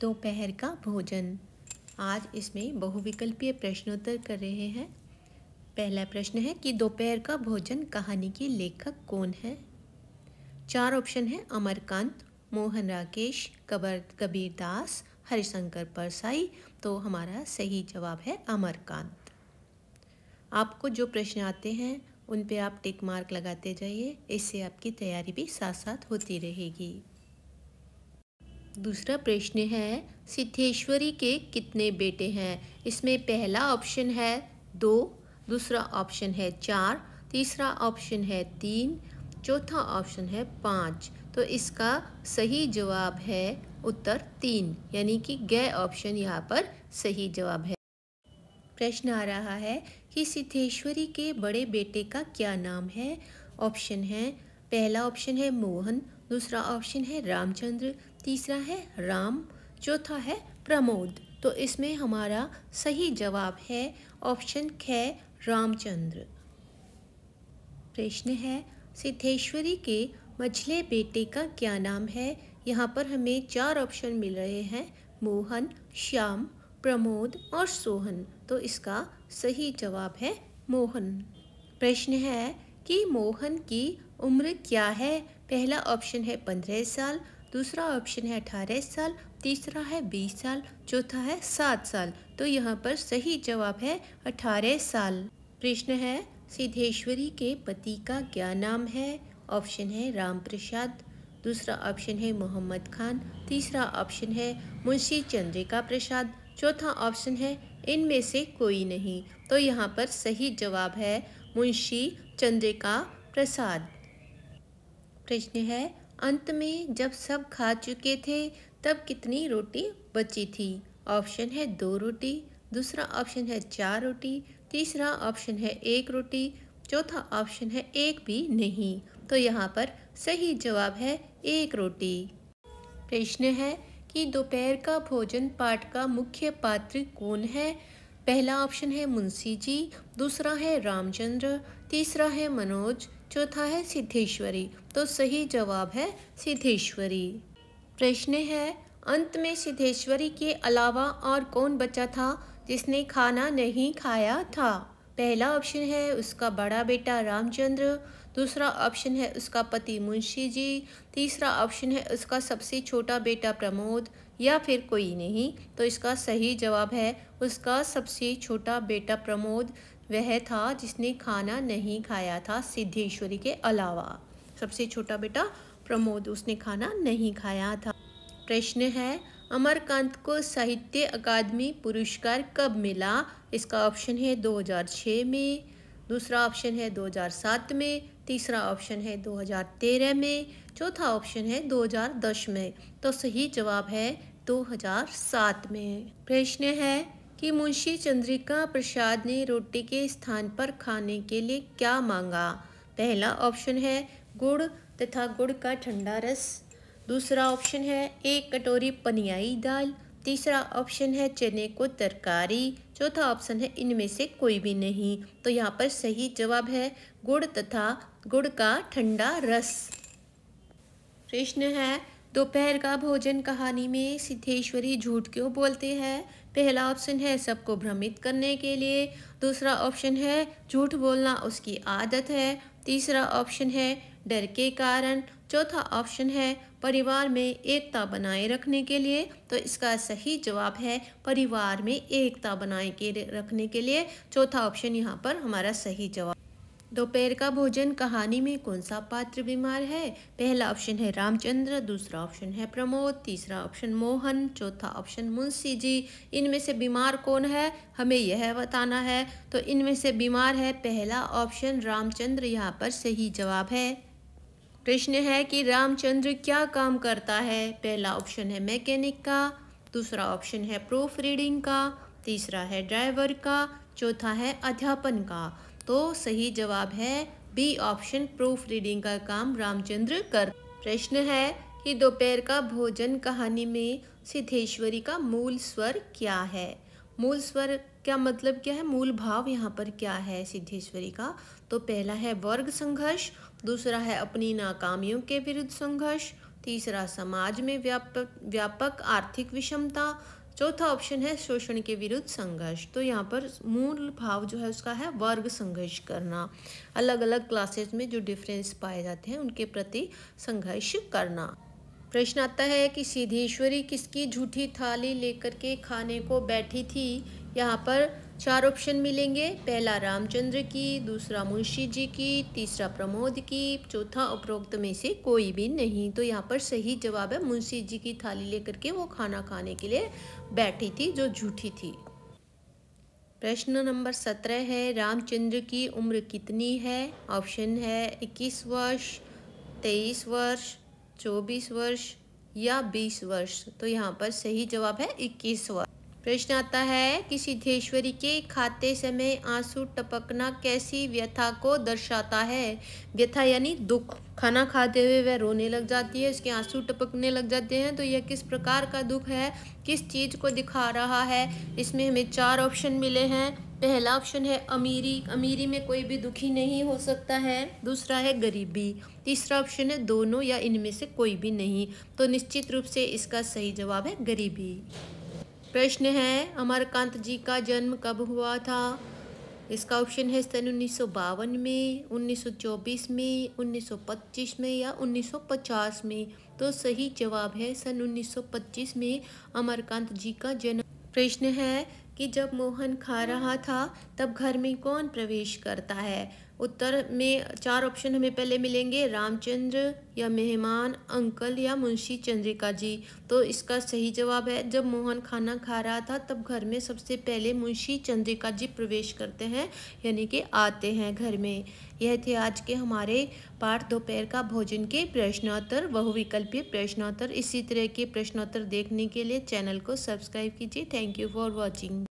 दोपहर का भोजन आज इसमें बहुविकल्पीय प्रश्नोत्तर कर रहे हैं पहला प्रश्न है कि दोपहर का भोजन कहानी के लेखक कौन है चार ऑप्शन है अमरकांत मोहन राकेश कबर कबीर दास हरिशंकर परसाई तो हमारा सही जवाब है अमरकांत आपको जो प्रश्न आते हैं उन पे आप टिक मार्क लगाते जाइए इससे आपकी तैयारी भी साथ साथ होती रहेगी दूसरा प्रश्न है सिद्धेश्वरी के कितने बेटे हैं इसमें पहला ऑप्शन है दो दूसरा ऑप्शन है चार तीसरा ऑप्शन है तीन चौथा ऑप्शन है पाँच तो इसका सही जवाब है उत्तर तीन यानी कि गय ऑप्शन यहाँ पर सही जवाब है प्रश्न आ रहा है कि सिद्धेश्वरी के बड़े बेटे का क्या नाम है ऑप्शन है पहला ऑप्शन है मोहन दूसरा ऑप्शन है रामचंद्र तीसरा है राम चौथा है प्रमोद तो इसमें हमारा सही जवाब है ऑप्शन ख रामचंद्र प्रश्न है सिद्धेश्वरी के मझले बेटे का क्या नाम है यहाँ पर हमें चार ऑप्शन मिल रहे हैं मोहन श्याम प्रमोद और सोहन तो इसका सही जवाब है मोहन प्रश्न है कि मोहन की उम्र क्या है पहला ऑप्शन है पंद्रह साल दूसरा ऑप्शन है अठारह साल तीसरा है बीस साल चौथा है सात साल तो यहाँ पर सही जवाब है अठारह साल प्रश्न है सिद्धेश्वरी के पति का क्या नाम है ऑप्शन है राम प्रसाद दूसरा ऑप्शन है मोहम्मद खान तीसरा ऑप्शन है मुंशी चंद्रिका प्रसाद चौथा ऑप्शन है इनमें से कोई नहीं तो यहाँ पर सही जवाब है मुंशी चंद्रिका प्रसाद प्रश्न है अंत में जब सब खा चुके थे तब कितनी रोटी बची थी ऑप्शन है दो रोटी दूसरा ऑप्शन है चार रोटी तीसरा ऑप्शन है एक रोटी चौथा ऑप्शन है एक भी नहीं तो यहाँ पर सही जवाब है एक रोटी प्रश्न है कि दोपहर का भोजन पाठ का मुख्य पात्र कौन है पहला ऑप्शन है मुंशी जी दूसरा है रामचंद्र तीसरा है मनोज चौथा है सिद्धेश्वरी तो सही जवाब है सिद्धेश्वरी प्रश्न है अंत में सिद्धेश्वरी के अलावा और कौन बचा था जिसने खाना नहीं खाया था पहला ऑप्शन है उसका बड़ा बेटा रामचंद्र दूसरा ऑप्शन है उसका पति मुंशी जी तीसरा ऑप्शन है उसका सबसे छोटा बेटा प्रमोद या फिर कोई नहीं तो इसका सही जवाब है उसका सबसे छोटा बेटा प्रमोद वह था जिसने खाना नहीं खाया था सिद्धेश्वरी के अलावा सबसे छोटा बेटा प्रमोद उसने खाना नहीं खाया था प्रश्न है अमरकांत को साहित्य अकादमी पुरस्कार कब मिला इसका ऑप्शन है 2006 में दूसरा ऑप्शन है 2007 में तीसरा ऑप्शन है 2013 में चौथा ऑप्शन है 2010 में तो सही जवाब है 2007 में प्रश्न है कि मुंशी चंद्रिका प्रसाद ने रोटी के स्थान पर खाने के लिए क्या मांगा पहला ऑप्शन है गुड़ तथा गुड़ का ठंडा रस दूसरा ऑप्शन है एक कटोरी पनियाई दाल तीसरा ऑप्शन है चने को तरकारी चौथा ऑप्शन है इनमें से कोई भी नहीं तो यहाँ पर सही जवाब है गुड़ तथा गुड़ का ठंडा रस प्रश्न है दोपहर का भोजन कहानी में सिद्धेश्वरी झूठ क्यों बोलते हैं पहला ऑप्शन है सबको भ्रमित करने के लिए दूसरा ऑप्शन है झूठ बोलना उसकी आदत है तीसरा ऑप्शन है डर के कारण चौथा ऑप्शन है परिवार में एकता बनाए रखने के लिए तो इसका सही जवाब है परिवार में एकता बनाए के रखने के लिए चौथा ऑप्शन यहाँ पर हमारा सही जवाब दोपहर का भोजन कहानी में कौन सा पात्र बीमार है पहला ऑप्शन है रामचंद्र दूसरा ऑप्शन है प्रमोद तीसरा ऑप्शन मोहन चौथा ऑप्शन मुंशी जी इनमें से बीमार कौन है हमें यह बताना है तो इनमें से बीमार है पहला ऑप्शन रामचंद्र यहाँ पर सही जवाब है प्रश्न है कि रामचंद्र क्या काम करता है पहला ऑप्शन है मैकेनिक का दूसरा ऑप्शन है प्रूफ रीडिंग का तीसरा है ड्राइवर का चौथा है अध्यापन का तो सही जवाब है बी ऑप्शन प्रूफ रीडिंग का काम रामचंद्र कर प्रश्न है कि दोपहर का भोजन कहानी में सिद्धेश्वरी का मूल स्वर क्या है मूल स्वर क्या मतलब क्या है मूल भाव यहाँ पर क्या है सिद्धेश्वरी का तो पहला है वर्ग संघर्ष दूसरा है अपनी नाकामियों के विरुद्ध संघर्ष तीसरा समाज में व्यापक व्यापक आर्थिक विषमता चौथा ऑप्शन है शोषण के विरुद्ध संघर्ष तो यहाँ पर मूल भाव जो है उसका है वर्ग संघर्ष करना अलग अलग क्लासेस में जो डिफरेंस पाए जाते हैं उनके प्रति संघर्ष करना प्रश्न आता है कि सीधेश्वरी किसकी झूठी थाली लेकर के खाने को बैठी थी यहाँ पर चार ऑप्शन मिलेंगे पहला रामचंद्र की दूसरा मुंशी जी की तीसरा प्रमोद की चौथा उपरोक्त में से कोई भी नहीं तो यहाँ पर सही जवाब है मुंशी जी की थाली लेकर के वो खाना खाने के लिए बैठी थी जो झूठी थी प्रश्न नंबर सत्रह है रामचंद्र की उम्र कितनी है ऑप्शन है इक्कीस वर्ष तेईस वर्ष चौबीस वर्ष या बीस वर्ष तो यहाँ पर सही जवाब है इक्कीस वर्ष प्रश्न आता है कि सिद्धेश्वरी के खाते समय आंसू टपकना कैसी व्यथा को दर्शाता है व्यथा यानी दुख खाना खाते हुए वह रोने लग जाती है उसके आंसू टपकने लग जाते हैं तो यह किस प्रकार का दुख है किस चीज़ को दिखा रहा है इसमें हमें चार ऑप्शन मिले हैं पहला ऑप्शन है अमीरी अमीरी में कोई भी दुखी नहीं हो सकता है दूसरा है गरीबी तीसरा ऑप्शन है दोनों या इनमें से कोई भी नहीं तो निश्चित रूप से इसका सही जवाब है गरीबी प्रश्न है अमरकांत जी का जन्म कब हुआ था इसका ऑप्शन है सन उन्नीस में 1924 में 1925 में या 1950 में तो सही जवाब है सन 1925 में अमरकांत जी का जन्म प्रश्न है कि जब मोहन खा रहा था तब घर में कौन प्रवेश करता है उत्तर में चार ऑप्शन हमें पहले मिलेंगे रामचंद्र या मेहमान अंकल या मुंशी चंद्रिका जी तो इसका सही जवाब है जब मोहन खाना खा रहा था तब घर में सबसे पहले मुंशी चंद्रिका जी प्रवेश करते हैं यानी कि आते हैं घर में यह थे आज के हमारे पाठ दोपहर का भोजन के प्रश्नोत्तर बहुविकल्पीय प्रश्नोत्तर इसी तरह के प्रश्नोत्तर देखने के लिए चैनल को सब्सक्राइब कीजिए थैंक यू फॉर वॉचिंग